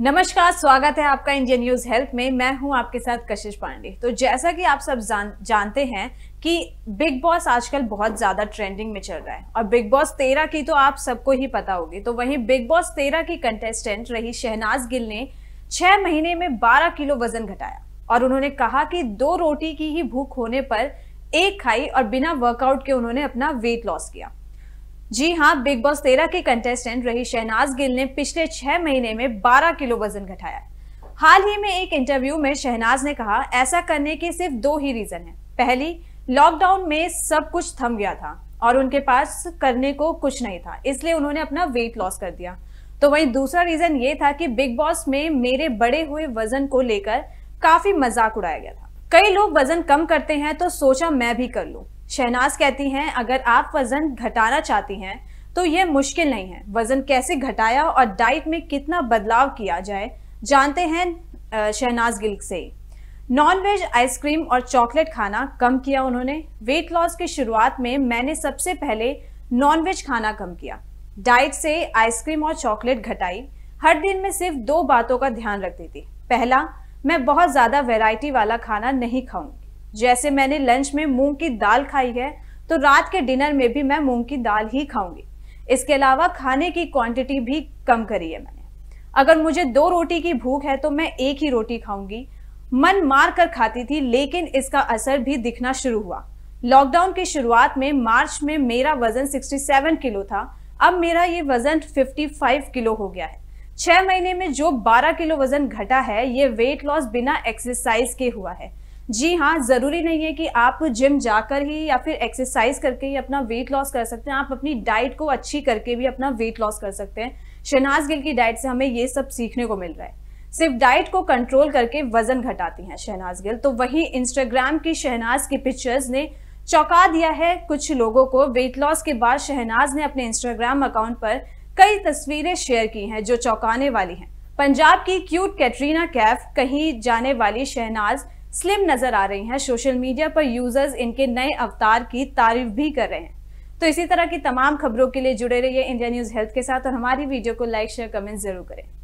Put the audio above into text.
नमस्कार स्वागत है आपका इंडियन न्यूज हेल्थ में मैं हूं आपके साथ कशिश पांडे तो जैसा कि आप सब जान जानते हैं कि बिग बॉस आजकल बहुत ज्यादा ट्रेंडिंग में चल रहा है और बिग बॉस तेरह की तो आप सबको ही पता होगी तो वहीं बिग बॉस तेरह की कंटेस्टेंट रही शहनाज गिल ने छह महीने में बारह किलो वजन घटाया और उन्होंने कहा कि दो रोटी की ही भूख होने पर एक खाई और बिना वर्कआउट के उन्होंने अपना वेट लॉस किया जी हाँ बिग बॉस तेरह के कंटेस्टेंट रही शहनाज गिल ने पिछले छह महीने में 12 किलो वजन घटाया हाल ही में एक इंटरव्यू में शहनाज ने कहा ऐसा करने के सिर्फ दो ही रीजन है पहली लॉकडाउन में सब कुछ थम गया था और उनके पास करने को कुछ नहीं था इसलिए उन्होंने अपना वेट लॉस कर दिया तो वही दूसरा रीजन ये था कि बिग बॉस में मेरे बड़े हुए वजन को लेकर काफी मजाक उड़ाया गया था कई लोग वजन कम करते हैं तो सोचा मैं भी कर लू शहनाज कहती हैं अगर आप वजन घटाना चाहती हैं तो ये मुश्किल नहीं है वजन कैसे घटाया और डाइट में कितना बदलाव किया जाए जानते हैं शहनाज गिल से नॉन वेज आइसक्रीम और चॉकलेट खाना कम किया उन्होंने वेट लॉस की शुरुआत में मैंने सबसे पहले नॉन वेज खाना कम किया डाइट से आइसक्रीम और चॉकलेट घटाई हर दिन में सिर्फ दो बातों का ध्यान रखती थी पहला मैं बहुत ज़्यादा वेराइटी वाला खाना नहीं खाऊंगी जैसे मैंने लंच में मूंग की दाल खाई है तो रात के डिनर में भी मैं मूंग की दाल ही खाऊंगी इसके अलावा खाने की क्वांटिटी भी कम करी है मैंने अगर मुझे दो रोटी की भूख है तो मैं एक ही रोटी खाऊंगी मन मार कर खाती थी लेकिन इसका असर भी दिखना शुरू हुआ लॉकडाउन की शुरुआत में मार्च में मेरा वजन 67 किलो था अब मेरा ये वजन 55 किलो हो गया है छह महीने में जो 12 किलो वजन घटा है ये वेट लॉस बिना एक्सरसाइज के हुआ है जी हाँ ज़रूरी नहीं है कि आप जिम जाकर ही या फिर एक्सरसाइज करके ही अपना वेट लॉस कर सकते हैं आप अपनी डाइट को अच्छी करके भी अपना वेट लॉस कर सकते हैं शहनाज गिल की डाइट से हमें ये सब सीखने को मिल रहा है सिर्फ डाइट को कंट्रोल करके वजन घटाती हैं शहनाज गिल तो वहीं इंस्टाग्राम की शहनाज की पिक्चर्स ने चौंका दिया है कुछ लोगों को वेट लॉस के बाद शहनाज ने अपने इंस्टाग्राम अकाउंट पर कई तस्वीरें शेयर की हैं जो चौंकाने वाली हैं पंजाब की क्यूट कैटरीना कैफ कहीं जाने वाली शहनाज स्लिम नजर आ रही हैं सोशल मीडिया पर यूजर्स इनके नए अवतार की तारीफ भी कर रहे हैं तो इसी तरह की तमाम खबरों के लिए जुड़े रहिए इंडिया न्यूज़ हेल्थ के साथ और हमारी वीडियो को लाइक शेयर कमेंट जरूर करें